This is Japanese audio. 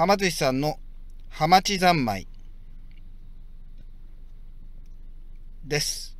浜寿司さんのハマチ三昧です。